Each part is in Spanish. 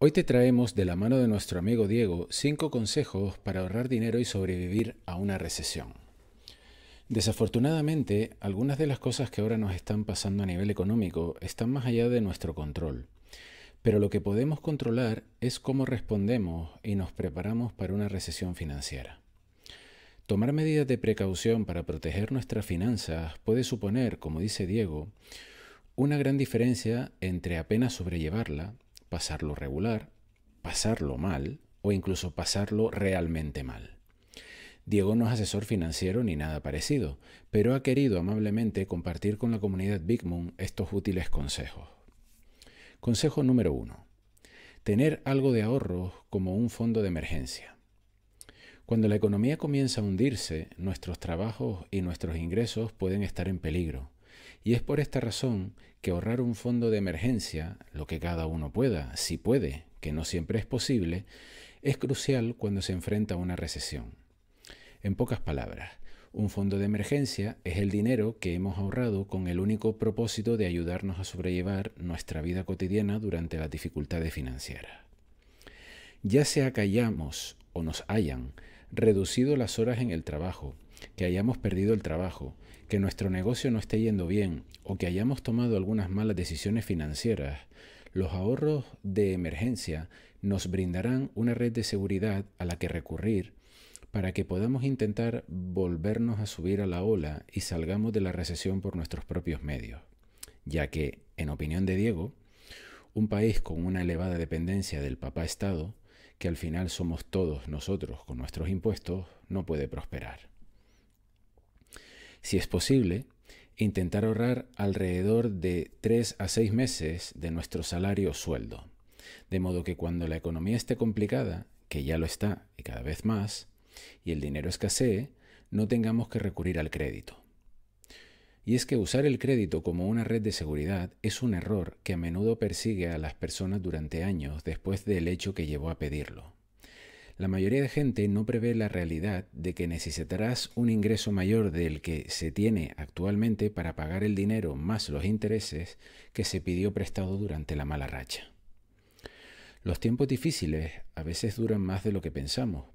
Hoy te traemos de la mano de nuestro amigo Diego cinco consejos para ahorrar dinero y sobrevivir a una recesión. Desafortunadamente, algunas de las cosas que ahora nos están pasando a nivel económico están más allá de nuestro control. Pero lo que podemos controlar es cómo respondemos y nos preparamos para una recesión financiera. Tomar medidas de precaución para proteger nuestras finanzas puede suponer, como dice Diego, una gran diferencia entre apenas sobrellevarla pasarlo regular, pasarlo mal o incluso pasarlo realmente mal. Diego no es asesor financiero ni nada parecido, pero ha querido amablemente compartir con la comunidad Big Moon estos útiles consejos. Consejo número 1. Tener algo de ahorros como un fondo de emergencia. Cuando la economía comienza a hundirse, nuestros trabajos y nuestros ingresos pueden estar en peligro. Y es por esta razón que ahorrar un fondo de emergencia, lo que cada uno pueda, si puede, que no siempre es posible, es crucial cuando se enfrenta a una recesión. En pocas palabras, un fondo de emergencia es el dinero que hemos ahorrado con el único propósito de ayudarnos a sobrellevar nuestra vida cotidiana durante las dificultades financieras. Ya sea que hayamos o nos hayan reducido las horas en el trabajo, que hayamos perdido el trabajo, que nuestro negocio no esté yendo bien o que hayamos tomado algunas malas decisiones financieras, los ahorros de emergencia nos brindarán una red de seguridad a la que recurrir para que podamos intentar volvernos a subir a la ola y salgamos de la recesión por nuestros propios medios, ya que, en opinión de Diego, un país con una elevada dependencia del papá Estado, que al final somos todos nosotros con nuestros impuestos, no puede prosperar. Si es posible, intentar ahorrar alrededor de 3 a 6 meses de nuestro salario o sueldo. De modo que cuando la economía esté complicada, que ya lo está y cada vez más, y el dinero escasee, no tengamos que recurrir al crédito. Y es que usar el crédito como una red de seguridad es un error que a menudo persigue a las personas durante años después del hecho que llevó a pedirlo. La mayoría de gente no prevé la realidad de que necesitarás un ingreso mayor del que se tiene actualmente para pagar el dinero más los intereses que se pidió prestado durante la mala racha. Los tiempos difíciles a veces duran más de lo que pensamos,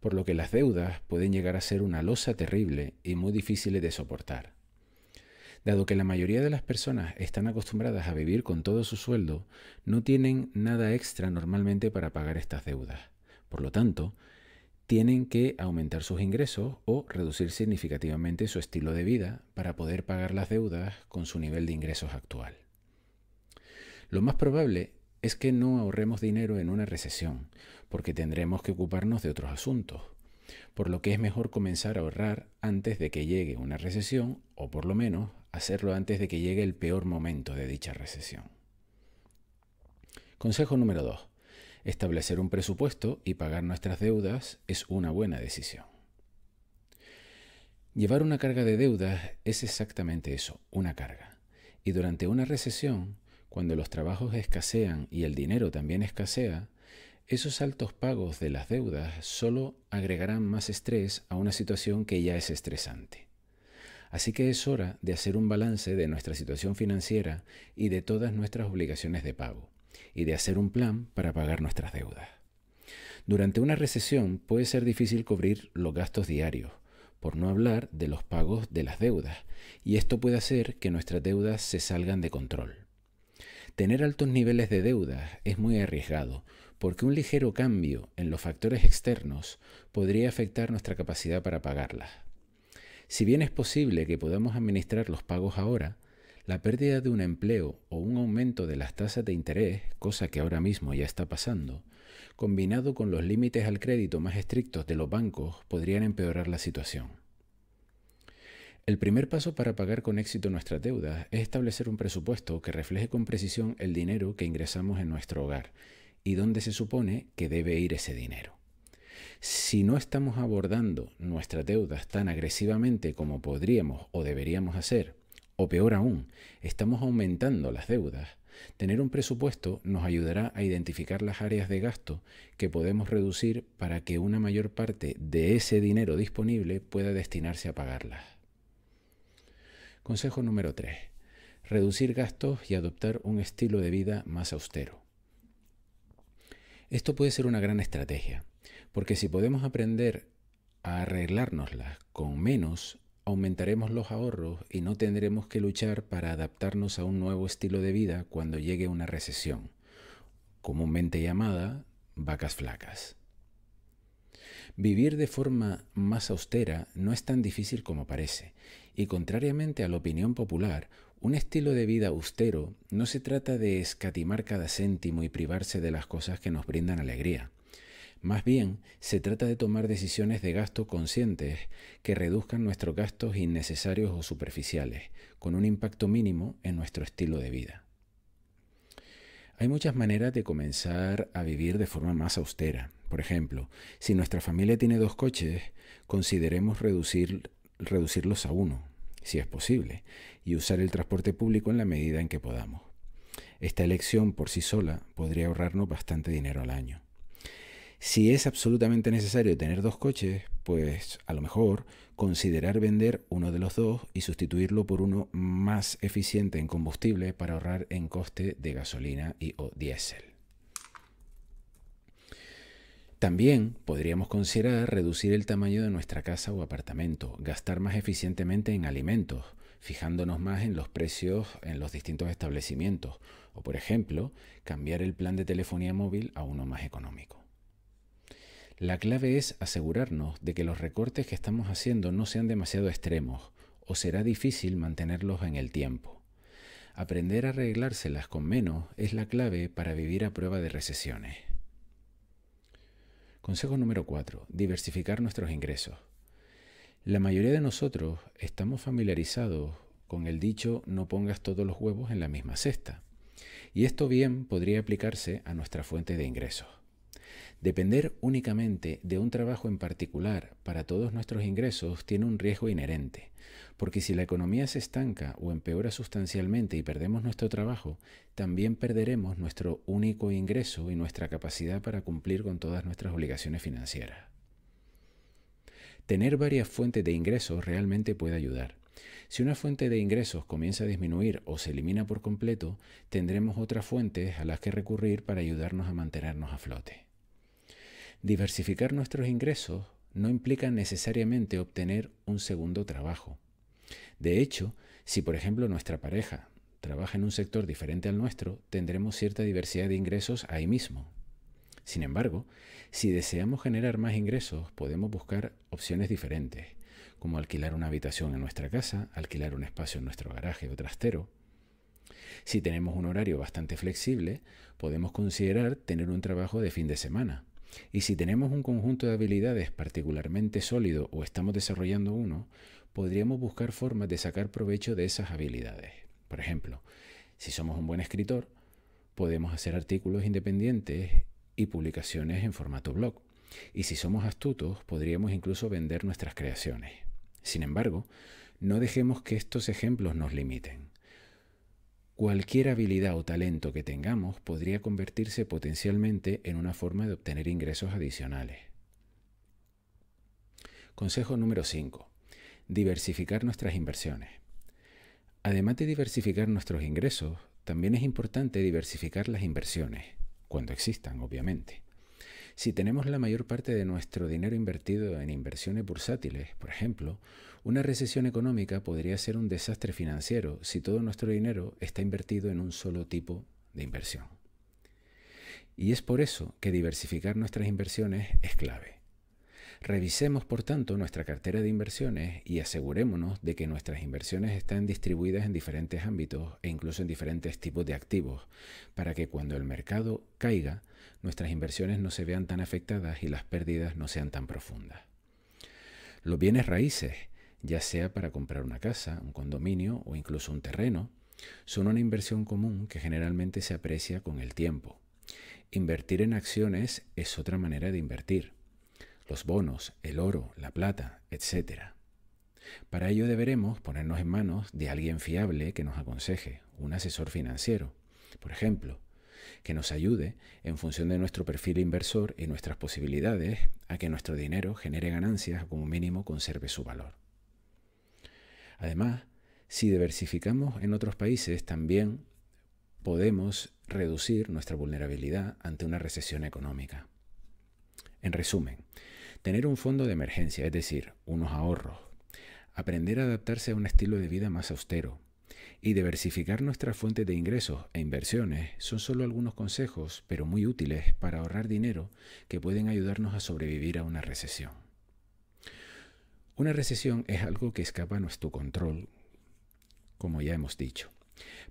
por lo que las deudas pueden llegar a ser una losa terrible y muy difícil de soportar. Dado que la mayoría de las personas están acostumbradas a vivir con todo su sueldo, no tienen nada extra normalmente para pagar estas deudas. Por lo tanto, tienen que aumentar sus ingresos o reducir significativamente su estilo de vida para poder pagar las deudas con su nivel de ingresos actual. Lo más probable es que no ahorremos dinero en una recesión, porque tendremos que ocuparnos de otros asuntos, por lo que es mejor comenzar a ahorrar antes de que llegue una recesión, o por lo menos hacerlo antes de que llegue el peor momento de dicha recesión. Consejo número 2. Establecer un presupuesto y pagar nuestras deudas es una buena decisión. Llevar una carga de deudas es exactamente eso, una carga. Y durante una recesión, cuando los trabajos escasean y el dinero también escasea, esos altos pagos de las deudas solo agregarán más estrés a una situación que ya es estresante. Así que es hora de hacer un balance de nuestra situación financiera y de todas nuestras obligaciones de pago, y de hacer un plan para pagar nuestras deudas. Durante una recesión puede ser difícil cubrir los gastos diarios, por no hablar de los pagos de las deudas, y esto puede hacer que nuestras deudas se salgan de control. Tener altos niveles de deudas es muy arriesgado, porque un ligero cambio en los factores externos podría afectar nuestra capacidad para pagarlas. Si bien es posible que podamos administrar los pagos ahora, la pérdida de un empleo o un aumento de las tasas de interés, cosa que ahora mismo ya está pasando, combinado con los límites al crédito más estrictos de los bancos, podrían empeorar la situación. El primer paso para pagar con éxito nuestras deudas es establecer un presupuesto que refleje con precisión el dinero que ingresamos en nuestro hogar y dónde se supone que debe ir ese dinero. Si no estamos abordando nuestras deudas tan agresivamente como podríamos o deberíamos hacer, o peor aún, estamos aumentando las deudas. Tener un presupuesto nos ayudará a identificar las áreas de gasto que podemos reducir para que una mayor parte de ese dinero disponible pueda destinarse a pagarlas. Consejo número 3. Reducir gastos y adoptar un estilo de vida más austero. Esto puede ser una gran estrategia, porque si podemos aprender a arreglárnoslas con menos, aumentaremos los ahorros y no tendremos que luchar para adaptarnos a un nuevo estilo de vida cuando llegue una recesión, comúnmente llamada vacas flacas. Vivir de forma más austera no es tan difícil como parece, y contrariamente a la opinión popular, un estilo de vida austero no se trata de escatimar cada céntimo y privarse de las cosas que nos brindan alegría. Más bien, se trata de tomar decisiones de gasto conscientes que reduzcan nuestros gastos innecesarios o superficiales, con un impacto mínimo en nuestro estilo de vida. Hay muchas maneras de comenzar a vivir de forma más austera. Por ejemplo, si nuestra familia tiene dos coches, consideremos reducir, reducirlos a uno, si es posible, y usar el transporte público en la medida en que podamos. Esta elección por sí sola podría ahorrarnos bastante dinero al año. Si es absolutamente necesario tener dos coches, pues a lo mejor considerar vender uno de los dos y sustituirlo por uno más eficiente en combustible para ahorrar en coste de gasolina y o diésel. También podríamos considerar reducir el tamaño de nuestra casa o apartamento, gastar más eficientemente en alimentos, fijándonos más en los precios en los distintos establecimientos, o por ejemplo, cambiar el plan de telefonía móvil a uno más económico. La clave es asegurarnos de que los recortes que estamos haciendo no sean demasiado extremos, o será difícil mantenerlos en el tiempo. Aprender a arreglárselas con menos es la clave para vivir a prueba de recesiones. Consejo número 4. Diversificar nuestros ingresos. La mayoría de nosotros estamos familiarizados con el dicho no pongas todos los huevos en la misma cesta. Y esto bien podría aplicarse a nuestra fuente de ingresos. Depender únicamente de un trabajo en particular para todos nuestros ingresos tiene un riesgo inherente, porque si la economía se estanca o empeora sustancialmente y perdemos nuestro trabajo, también perderemos nuestro único ingreso y nuestra capacidad para cumplir con todas nuestras obligaciones financieras. Tener varias fuentes de ingresos realmente puede ayudar. Si una fuente de ingresos comienza a disminuir o se elimina por completo, tendremos otras fuentes a las que recurrir para ayudarnos a mantenernos a flote. Diversificar nuestros ingresos no implica necesariamente obtener un segundo trabajo. De hecho, si por ejemplo nuestra pareja trabaja en un sector diferente al nuestro, tendremos cierta diversidad de ingresos ahí mismo. Sin embargo, si deseamos generar más ingresos, podemos buscar opciones diferentes, como alquilar una habitación en nuestra casa, alquilar un espacio en nuestro garaje o trastero. Si tenemos un horario bastante flexible, podemos considerar tener un trabajo de fin de semana, y si tenemos un conjunto de habilidades particularmente sólido o estamos desarrollando uno, podríamos buscar formas de sacar provecho de esas habilidades. Por ejemplo, si somos un buen escritor, podemos hacer artículos independientes y publicaciones en formato blog. Y si somos astutos, podríamos incluso vender nuestras creaciones. Sin embargo, no dejemos que estos ejemplos nos limiten. Cualquier habilidad o talento que tengamos podría convertirse potencialmente en una forma de obtener ingresos adicionales. Consejo número 5. Diversificar nuestras inversiones. Además de diversificar nuestros ingresos, también es importante diversificar las inversiones, cuando existan, obviamente. Si tenemos la mayor parte de nuestro dinero invertido en inversiones bursátiles, por ejemplo, una recesión económica podría ser un desastre financiero si todo nuestro dinero está invertido en un solo tipo de inversión. Y es por eso que diversificar nuestras inversiones es clave. Revisemos, por tanto, nuestra cartera de inversiones y asegurémonos de que nuestras inversiones están distribuidas en diferentes ámbitos e incluso en diferentes tipos de activos, para que cuando el mercado caiga nuestras inversiones no se vean tan afectadas y las pérdidas no sean tan profundas. Los bienes raíces, ya sea para comprar una casa, un condominio o incluso un terreno, son una inversión común que generalmente se aprecia con el tiempo. Invertir en acciones es otra manera de invertir. Los bonos, el oro, la plata, etc. Para ello deberemos ponernos en manos de alguien fiable que nos aconseje, un asesor financiero, por ejemplo, que nos ayude, en función de nuestro perfil inversor y nuestras posibilidades, a que nuestro dinero genere ganancias o como mínimo conserve su valor. Además, si diversificamos en otros países, también podemos reducir nuestra vulnerabilidad ante una recesión económica. En resumen, tener un fondo de emergencia, es decir, unos ahorros, aprender a adaptarse a un estilo de vida más austero, y diversificar nuestras fuentes de ingresos e inversiones son solo algunos consejos, pero muy útiles para ahorrar dinero que pueden ayudarnos a sobrevivir a una recesión. Una recesión es algo que escapa a nuestro control, como ya hemos dicho.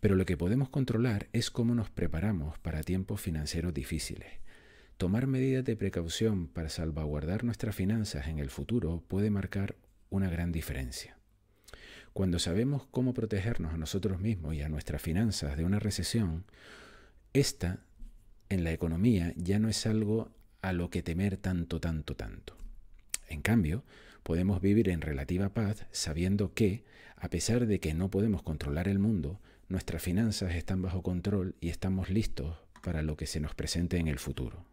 Pero lo que podemos controlar es cómo nos preparamos para tiempos financieros difíciles. Tomar medidas de precaución para salvaguardar nuestras finanzas en el futuro puede marcar una gran diferencia. Cuando sabemos cómo protegernos a nosotros mismos y a nuestras finanzas de una recesión, esta en la economía ya no es algo a lo que temer tanto, tanto, tanto. En cambio, podemos vivir en relativa paz sabiendo que, a pesar de que no podemos controlar el mundo, nuestras finanzas están bajo control y estamos listos para lo que se nos presente en el futuro.